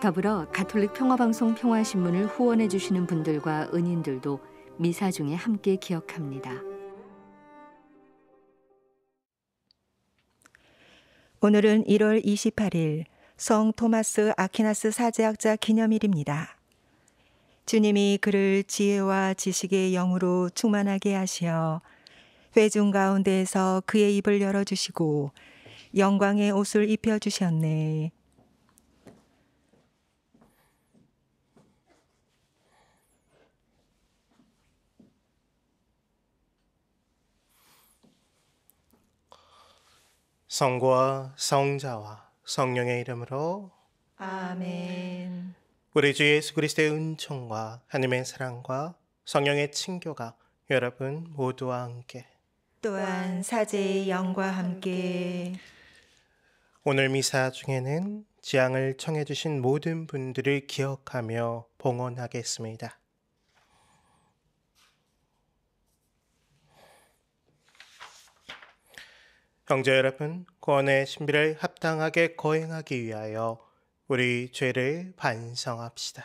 더불어 가톨릭 평화방송 평화신문을 후원해 주시는 분들과 은인들도 미사 중에 함께 기억합니다. 오늘은 1월 28일 성 토마스 아퀴나스 사제학자 기념일입니다. 주님이 그를 지혜와 지식의 영으로 충만하게 하시어 회중 가운데에서 그의 입을 열어 주시고 영광의 옷을 입혀 주셨네. 성과 성자와 성령의 이름으로 아멘. 우리 주 예수 그리스도의 은총과 하나님의 사랑과 성령의 친교가 여러분 모두와 함께 또한 사제의 영과 함께 오늘 미사 중에는 지향을 청해 주신 모든 분들을 기억하며 봉헌하겠습니다. 형제 여러분, 구원의 신비를 합당하게 거행하기 위하여 우리 죄를 반성합시다.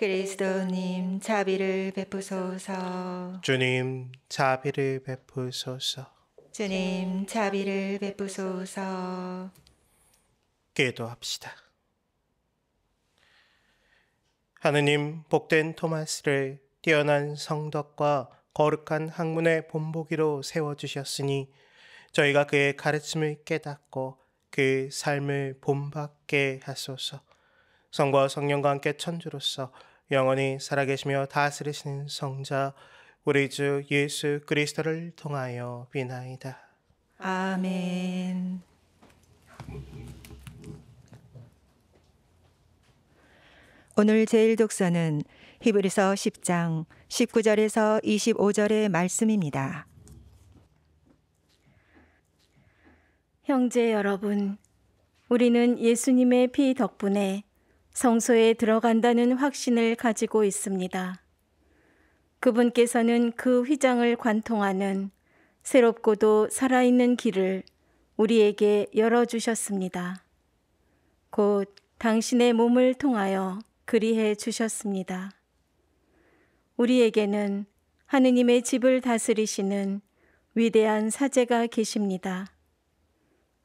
그리스도님 자비를 베푸소서. 주님 자비를 베푸소서. 주님 자비를 베푸소서. 기도합시다. 하느님 복된 토마스를 뛰어난 성덕과 거룩한 학문의 본보기로 세워주셨으니 저희가 그의 가르침을 깨닫고 그 삶을 본받게 하소서 성과 성령과 함께 천주로서 영원히 살아계시며 다스리시는 성자 우리 주 예수 그리스도를 통하여 비나이다. 아멘. 오늘 제일 독서는 히브리서 10장 19절에서 25절의 말씀입니다. 형제 여러분, 우리는 예수님의 피 덕분에 성소에 들어간다는 확신을 가지고 있습니다. 그분께서는 그 휘장을 관통하는 새롭고도 살아있는 길을 우리에게 열어주셨습니다. 곧 당신의 몸을 통하여 그리해 주셨습니다. 우리에게는 하느님의 집을 다스리시는 위대한 사제가 계십니다.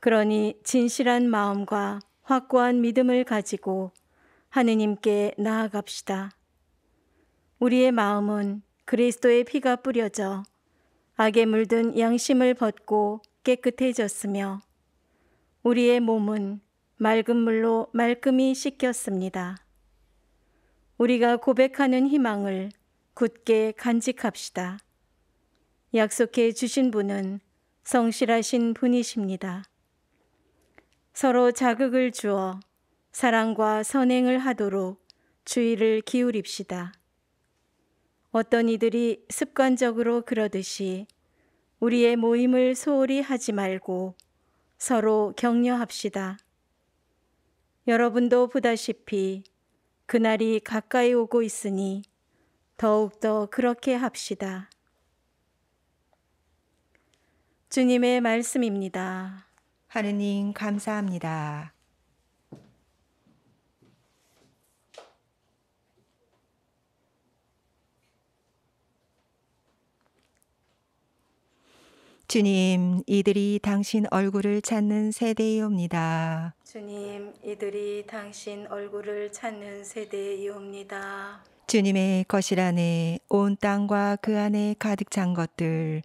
그러니 진실한 마음과 확고한 믿음을 가지고 하느님께 나아갑시다. 우리의 마음은 그리스도의 피가 뿌려져 악에 물든 양심을 벗고 깨끗해졌으며 우리의 몸은 맑은 물로 말끔히 씻겼습니다. 우리가 고백하는 희망을 굳게 간직합시다. 약속해 주신 분은 성실하신 분이십니다. 서로 자극을 주어 사랑과 선행을 하도록 주의를 기울입시다. 어떤 이들이 습관적으로 그러듯이 우리의 모임을 소홀히 하지 말고 서로 격려합시다. 여러분도 보다시피 그날이 가까이 오고 있으니 더욱더 그렇게 합시다. 주님의 말씀입니다. 하느님 감사합니다. 주님, 이들이 당신 얼굴을 찾는 세대이옵니다. 주님, 이들이 당신 얼굴을 찾는 세대이옵니다. 주님의 것이 안에 온 땅과 그 안에 가득 찬 것들,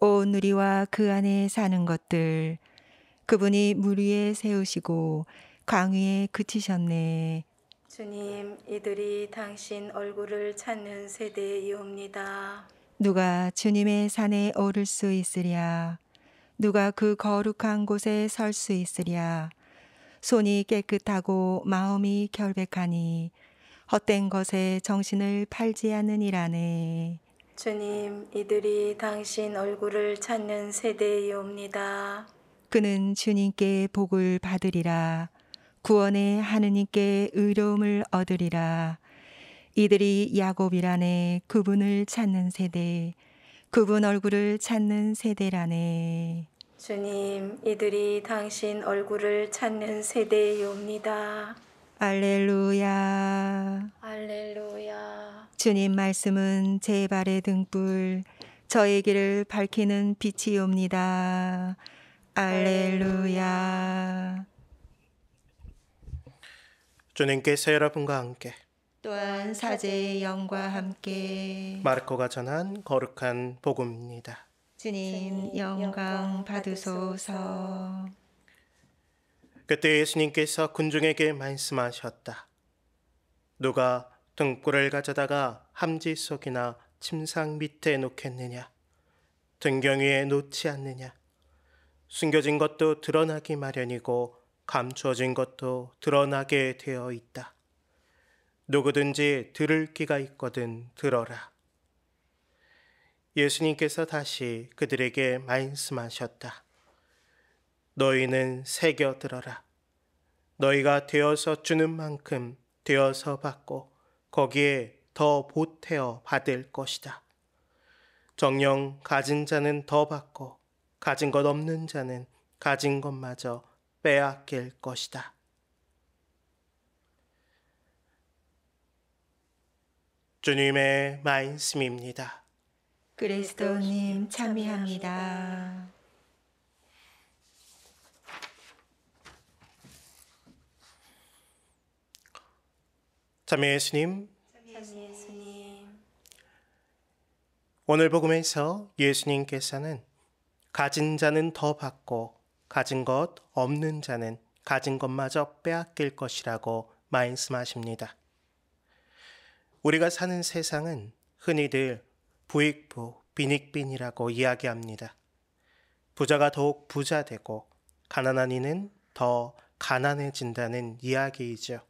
온 누리와 그 안에 사는 것들, 그분이 물 위에 세우시고 광 위에 그치셨네. 주님, 이들이 당신 얼굴을 찾는 세대이옵니다. 누가 주님의 산에 오를 수 있으랴? 누가 그 거룩한 곳에 설 수 있으랴? 손이 깨끗하고 마음이 결백하니 헛된 것에 정신을 팔지 않으니라네. 주님, 이들이 당신 얼굴을 찾는 세대이옵니다. 그는 주님께 복을 받으리라. 구원의 하느님께 의로움을 얻으리라. 이들이 야곱이라네 그분을 찾는 세대 그분 얼굴을 찾는 세대라네 주님 이들이 당신 얼굴을 찾는 세대이옵니다 알렐루야 알렐루야 주님 말씀은 제 발의 등불 저의 길을 밝히는 빛이옵니다 알렐루야 주님께서 여러분과 함께 또한 사제의 영과 함께 마르코가 전한 거룩한 복음입니다. 주님 영광 받으소서. 그때 예수님께서 군중에게 말씀하셨다. 누가 등불을 가져다가 함지 속이나 침상 밑에 놓겠느냐? 등경 위에 놓지 않느냐? 숨겨진 것도 드러나기 마련이고 감추진 것도 드러나게 되어 있다. 누구든지 들을 귀가 있거든 들어라. 예수님께서 다시 그들에게 말씀하셨다. 너희는 새겨 들어라. 너희가 되어서 주는 만큼 되어서 받고 거기에 더 보태어 받을 것이다. 정령 가진 자는 더 받고 가진 것 없는 자는 가진 것마저 빼앗길 것이다. 주님의 말씀입니다. 그리스도님 참여합니다. 참여 예수님. 참여 예수님. 오늘 복음에서 예수님께서는 가진 자는 더 받고 가진 것 없는 자는 가진 것마저 빼앗길 것이라고 말씀하십니다. 우리가 사는 세상은 흔히들 부익부, 비익빈이라고 이야기합니다. 부자가 더욱 부자되고 가난한 이는 더 가난해진다는 이야기이죠.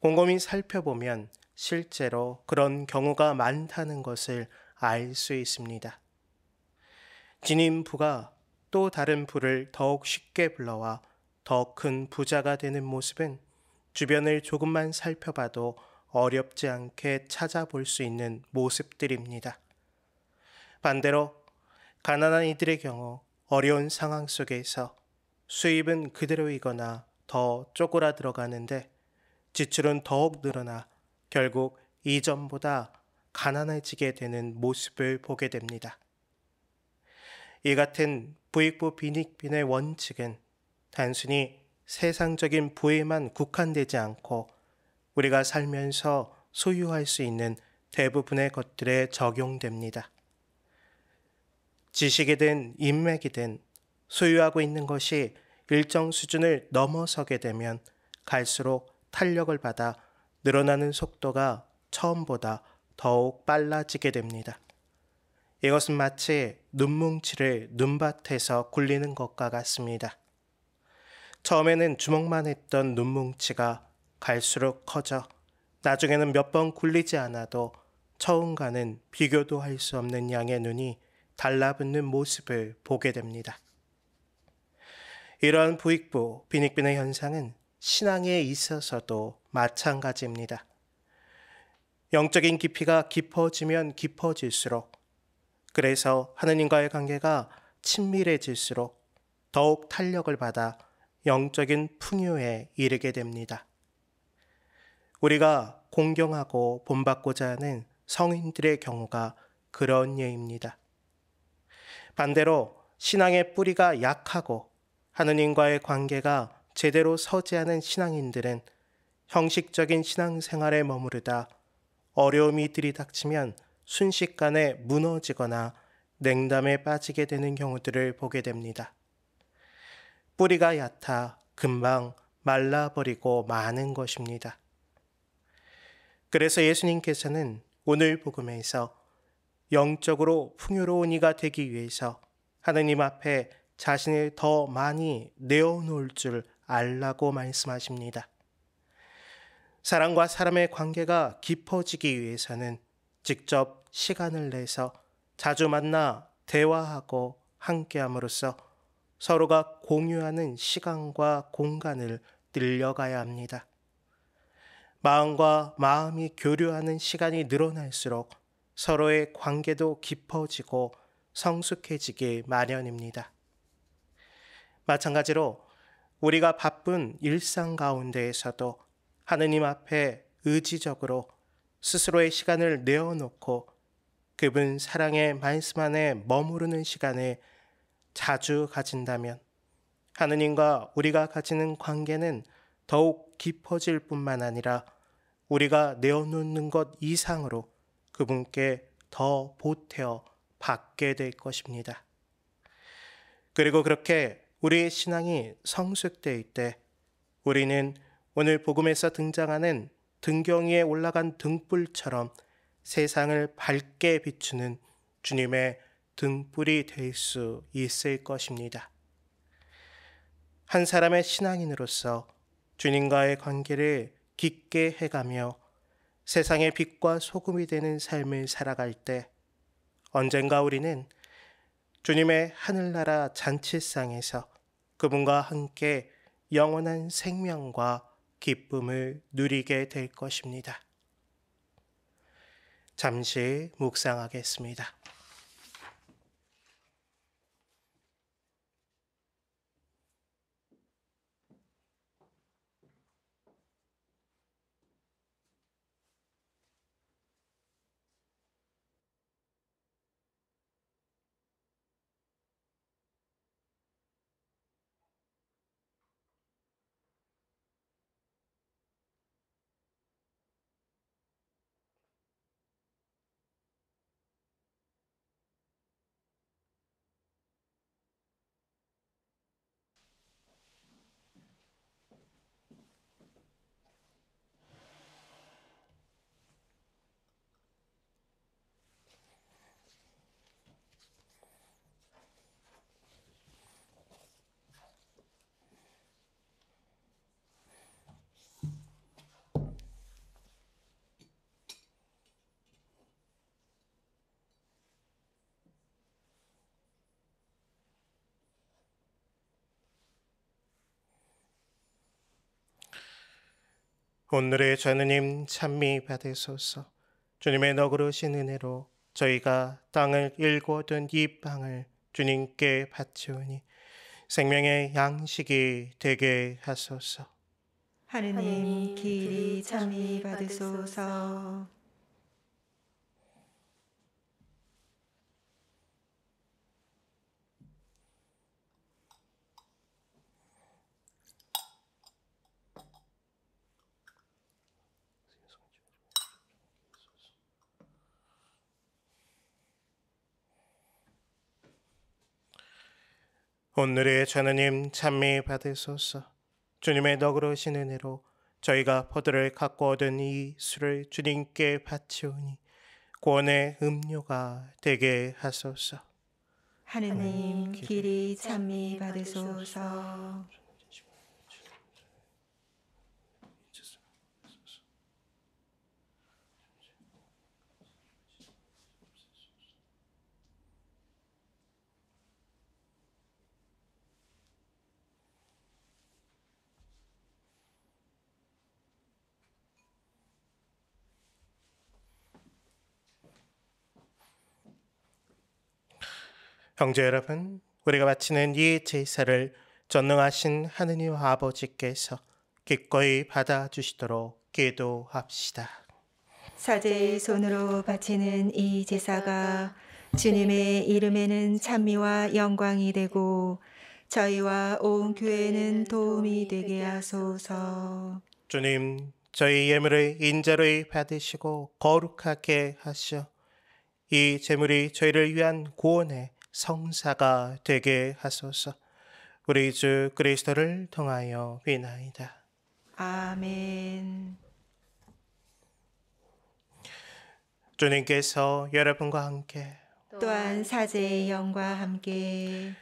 곰곰이 살펴보면 실제로 그런 경우가 많다는 것을 알 수 있습니다. 진인 부가 또 다른 부를 더욱 쉽게 불러와 더 큰 부자가 되는 모습은 주변을 조금만 살펴봐도 어렵지 않게 찾아볼 수 있는 모습들입니다. 반대로 가난한 이들의 경우 어려운 상황 속에서 수입은 그대로이거나 더 쪼그라 들어가는데 지출은 더욱 늘어나 결국 이전보다 가난해지게 되는 모습을 보게 됩니다. 이 같은 부익부 빈익빈의 원칙은 단순히 세상적인 부에만 국한되지 않고 우리가 살면서 소유할 수 있는 대부분의 것들에 적용됩니다. 지식이든 인맥이든 소유하고 있는 것이 일정 수준을 넘어서게 되면 갈수록 탄력을 받아 늘어나는 속도가 처음보다 더욱 빨라지게 됩니다. 이것은 마치 눈뭉치를 눈밭에서 굴리는 것과 같습니다. 처음에는 주먹만 했던 눈뭉치가 갈수록 커져 나중에는 몇 번 굴리지 않아도 처음과는 비교도 할 수 없는 양의 눈이 달라붙는 모습을 보게 됩니다. 이러한 부익부, 빈익빈의 현상은 신앙에 있어서도 마찬가지입니다. 영적인 깊이가 깊어지면 깊어질수록, 그래서 하느님과의 관계가 친밀해질수록 더욱 탄력을 받아 영적인 풍요에 이르게 됩니다. 우리가 공경하고 본받고자 하는 성인들의 경우가 그런 예입니다. 반대로 신앙의 뿌리가 약하고 하느님과의 관계가 제대로 서지 않은 신앙인들은 형식적인 신앙생활에 머무르다 어려움이 들이닥치면 순식간에 무너지거나 냉담에 빠지게 되는 경우들을 보게 됩니다. 뿌리가 얕아 금방 말라버리고 마는 것입니다. 그래서 예수님께서는 오늘 복음에서 영적으로 풍요로운 이가 되기 위해서 하느님 앞에 자신을 더 많이 내어놓을 줄 알라고 말씀하십니다. 사람과 사람의 관계가 깊어지기 위해서는 직접 시간을 내서 자주 만나 대화하고 함께함으로써 서로가 공유하는 시간과 공간을 늘려가야 합니다. 마음과 마음이 교류하는 시간이 늘어날수록 서로의 관계도 깊어지고 성숙해지기 마련입니다. 마찬가지로 우리가 바쁜 일상 가운데에서도 하느님 앞에 의지적으로 스스로의 시간을 내어놓고 그분 사랑의 말씀 안에 머무르는 시간을 자주 가진다면 하느님과 우리가 가지는 관계는 더욱 깊어질 뿐만 아니라 우리가 내어놓는 것 이상으로 그분께 더 보태어 받게 될 것입니다. 그리고 그렇게 우리의 신앙이 성숙될 때 우리는 오늘 복음에서 등장하는 등경 위에 올라간 등불처럼 세상을 밝게 비추는 주님의 등불이 될 수 있을 것입니다. 한 사람의 신앙인으로서 주님과의 관계를 깊게 해가며 세상의 빛과 소금이 되는 삶을 살아갈 때 언젠가 우리는 주님의 하늘나라 잔치상에서 그분과 함께 영원한 생명과 기쁨을 누리게 될 것입니다. 잠시 묵상하겠습니다. 오늘의 전우님 찬미 받으소서. 주님의 너그러신 은혜로 저희가 땅을 일궈둔 이 빵을 주님께 바치오니 생명의 양식이 되게 하소서. 하느님 길이 참이 받으소서. 오늘의 하님 찬미 받으소서. 주님의 너그러신 은혜로 저희가 포도를 갖고 얻은 이 술을 주님께 바치오니 구원의 음료가 되게 하소서. 하느님 길이 찬미 받으소서. 형주 여러분, 우리가 바치는 이 제사를 전능하신 하느님 아버지께서 기꺼이 받아주시도록 기도합시다. 사제의 손으로 바치는 이 제사가 주님의 이름에는 찬미와 영광이 되고 저희와 온 교회는 도움이 되게 하소서. 주님, 저희 예물을 인자로 받으시고 거룩하게 하시어 이 제물이 저희를 위한 구원의 성사가 되게 하소서. 우리 주 그리스도를 통하여 비나이다. 아멘. 주님께서 여러분과 함께 또한 사제의 영과 함께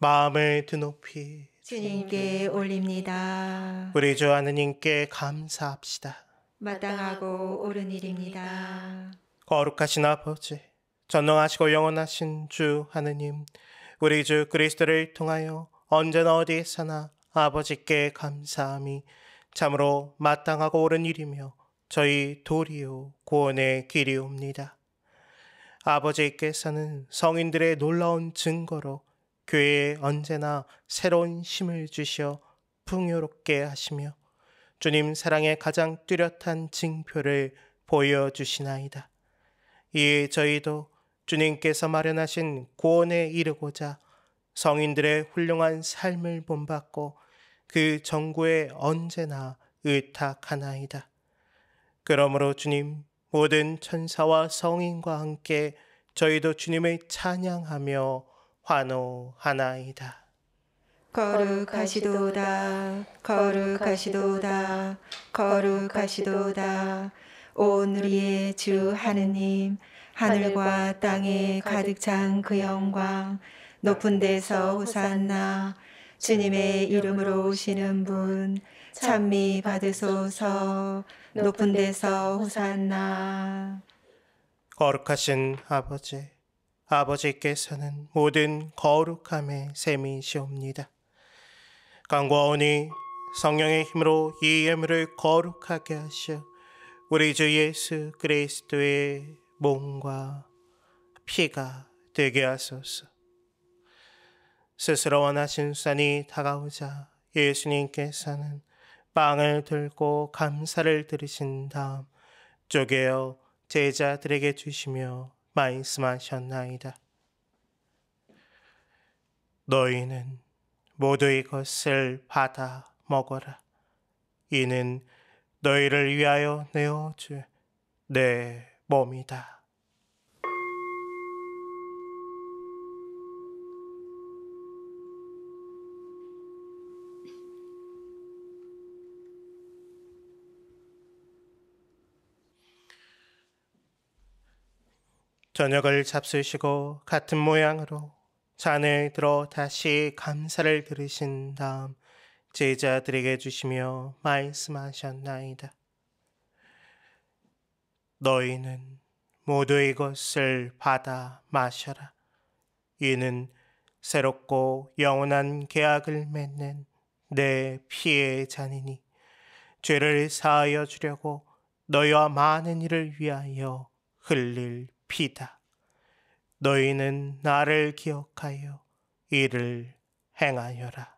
마음을 드높이 주님께 올립니다. 우리 주 하느님께 감사합시다. 마땅하고 옳은 일입니다. 거룩하신 아버지 전능하시고 영원하신 주 하느님, 우리 주 그리스도를 통하여 언제나 어디에서나 아버지께 감사함이 참으로 마땅하고 옳은 일이며 저희 도리요 구원의 길이옵니다. 아버지께서는 성인들의 놀라운 증거로 교회에 언제나 새로운 힘을 주시어 풍요롭게 하시며 주님 사랑의 가장 뚜렷한 징표를 보여주시나이다. 이에 저희도 주님께서 마련하신 고원에 이르고자 성인들의 훌륭한 삶을 본받고 그 정구에 언제나 의탁하나이다. 그러므로 주님, 모든 천사와 성인과 함께 저희도 주님을 찬양하며 환호하나이다. 거룩하시도다, 거룩하시도다, 거룩하시도다. 오늘의 주 하느님, 하늘과 땅이 가득 찬 그 영광 높은 데서 호산나 주님의 이름으로 오시는 분 찬미 받으소서 높은 데서 호산나 거룩하신 아버지 아버지께서는 모든 거룩함의 셈이시옵니다. 강과원이 성령의 힘으로 이 예물을 거룩하게 하시어 우리 주 예수 그리스도의 몸과 피가 되게 하소서. 스스로 원하신 산이 다가오자 예수님께서는 빵을 들고 감사를 드리신 다음 쪼개어 제자들에게 주시며 말씀하셨나이다. 너희는 모두 이것을 받아 먹어라. 이는 너희를 위하여 내어줄 내 몸이다. 저녁을 잡수시고 같은 모양으로 잔에 들어 다시 감사를 들으신 다음 제자들에게 주시며 말씀하셨나이다. 너희는 모두 이것을 받아 마셔라. 이는 새롭고 영원한 계약을 맺는 내 피의 잔이니 죄를 사하여 주려고 너희와 많은 일을 위하여 흘릴 피다. 너희는 나를 기억하여 이를 행하여라.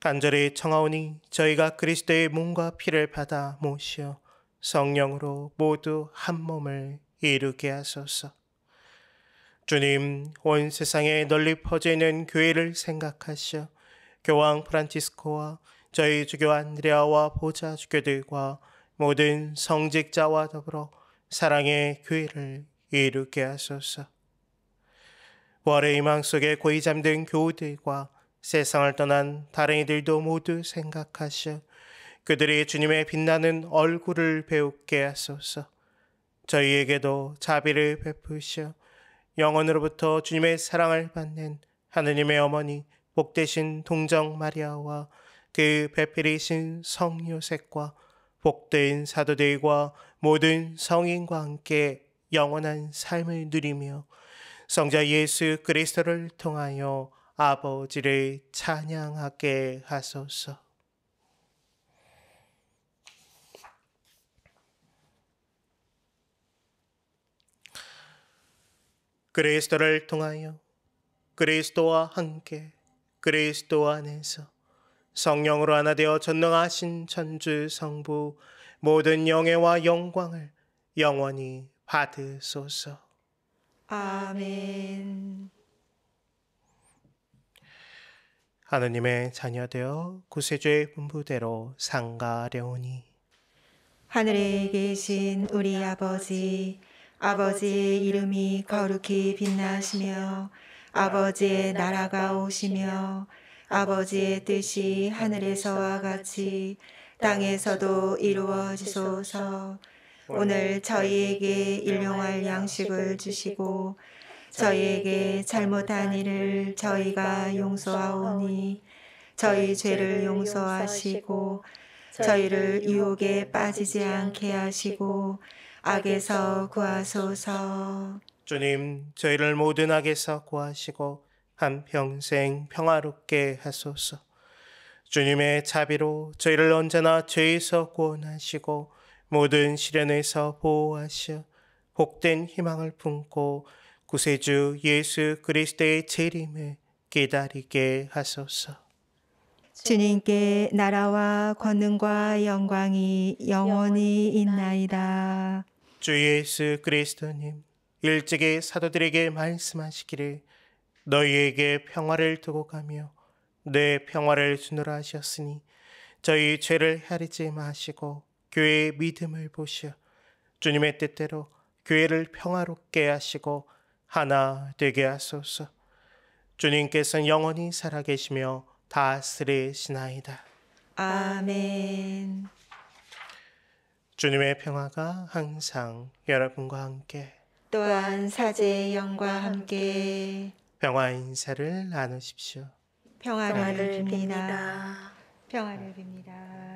간절히 청하오니 저희가 그리스도의 몸과 피를 받아 모시어 성령으로 모두 한 몸을 이루게 하소서. 주님, 온 세상에 널리 퍼지는 교회를 생각하시어 교황 프란치스코와 저희 주교 안드레아와 보좌 주교들과 모든 성직자와 더불어 사랑의 교회를 이루게 하소서. 월의 희망 속에 고이 잠든 교우들과 세상을 떠난 다른이들도 모두 생각하셔 그들이 주님의 빛나는 얼굴을 배우게 하소서. 저희에게도 자비를 베푸셔 영원으로부터 주님의 사랑을 받는 하느님의 어머니 복되신 동정 마리아와 그 배필이신 성요셉과 복된 사도들과 모든 성인과 함께 영원한 삶을 누리며 성자 예수 그리스도를 통하여 아버지를 찬양하게 하소서. 그리스도를 통하여 그리스도와 함께 그리스도 안에서 성령으로 하나 되어 전능하신 천주 성부 모든 영예와 영광을 영원히 받으소서. 아멘. 하느님의 자녀되어 구세주의 분부대로 상가려오니 하늘에 계신 우리 아버지 아버지의 이름이 거룩히 빛나시며 아버지의 나라가 오시며 아버지의 뜻이 하늘에서와 같이 땅에서도 이루어지소서 오늘 저희에게 일용할 양식을 주시고 저희에게 잘못한 일을 저희가 용서하오니 저희 죄를 용서하시고 저희를 유혹에 빠지지 않게 하시고 악에서 구하소서. 주님, 저희를 모든 악에서 구하시고 한 평생 평화롭게 하소서. 주님의 자비로 저희를 언제나 죄에서 구원하시고 모든 시련에서 보호하시어 복된 희망을 품고 구세주 예수 그리스도의 재림을 기다리게 하소서. 주님께 나라와 권능과 영광이 영원히 있나이다. 주 예수 그리스도님, 일찍이 사도들에게 말씀하시기를 너희에게 평화를 두고 가며 내 평화를 주노라 하셨으니 저희 죄를 헤아리지 마시고 교회의 믿음을 보시어 주님의 뜻대로 교회를 평화롭게 하시고 하나 되게 하소서. 주님께서 영원히 살아계시며 다스리시나이다. 아멘. 주님의 평화가 항상 여러분과 함께 또한 사제의 영과 함께 평화 인사를 나누십시오. 평화를, 빕니다. 평화를 빕니다.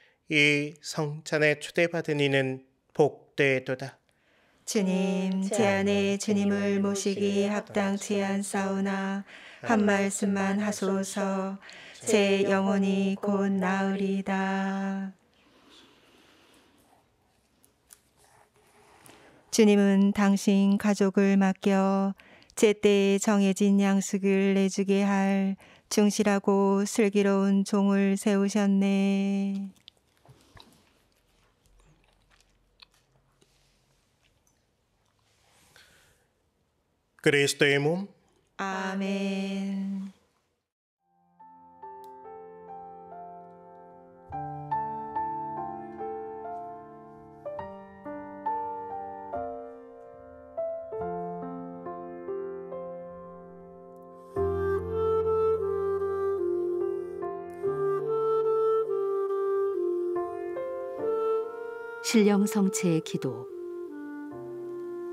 이 성찬에 초대받은 이는 복되도다. 주님, 음, 제 안에 네. 주님을 모시기 합당치 않사오나 한 말씀만 하소서 제 영혼이 곧 나으리다. 주님은 당신 가족을 맡겨 제때 정해진 양식을 내주게 할 충실하고 슬기로운 종을 세우셨네. 그리스도의 몸. 아멘. 신령 성체의 기도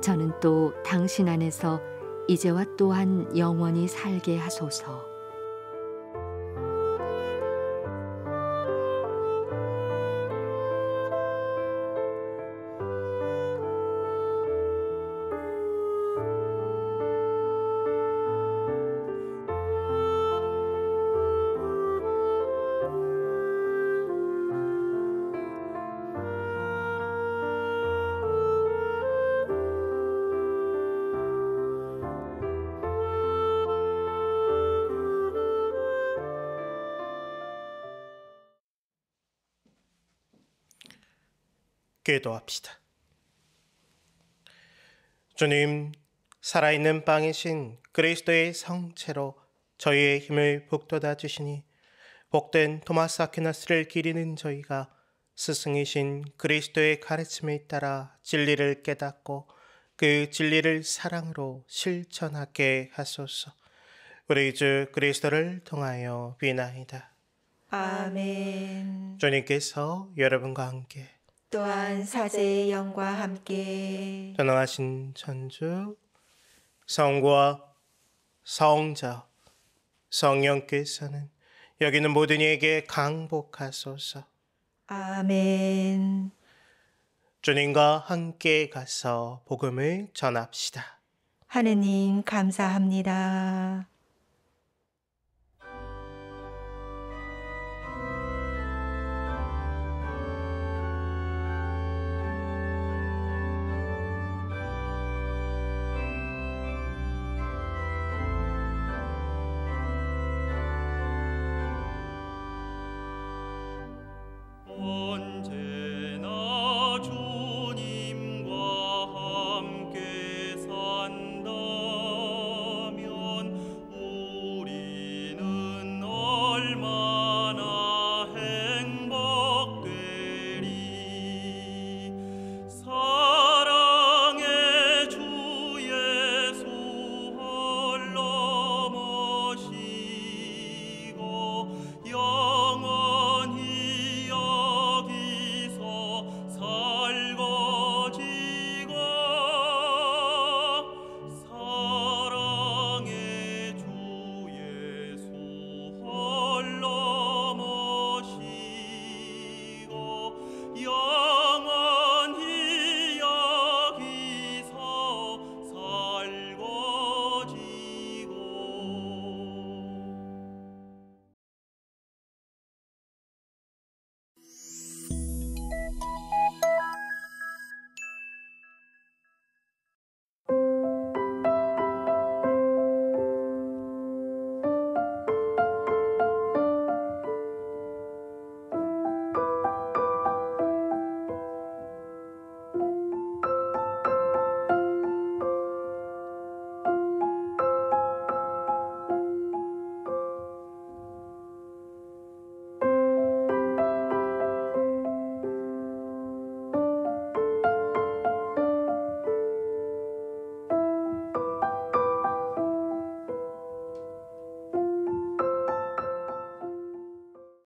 저는 또 당신 안에서 이제와 또한 영원히 살게 하소서. 기도합시다. 주님, 살아있는 빵이신 그리스도의 성체로 저희의 힘을 북돋아 주시니 복된 토마스 아퀴나스를 기리는 저희가 스승이신 그리스도의 가르침에 따라 진리를 깨닫고 그 진리를 사랑으로 실천하게 하소서. 우리 주 그리스도를 통하여 비나이다. 아멘. 주님께서 여러분과 함께 또한 사제의 영과 함께 전능하신 천주 성과 성자 성령께서는 여기는 모든 이에게 강복하소서. 아멘. 주님과 함께 가서 복음을 전합시다. 하느님 감사합니다.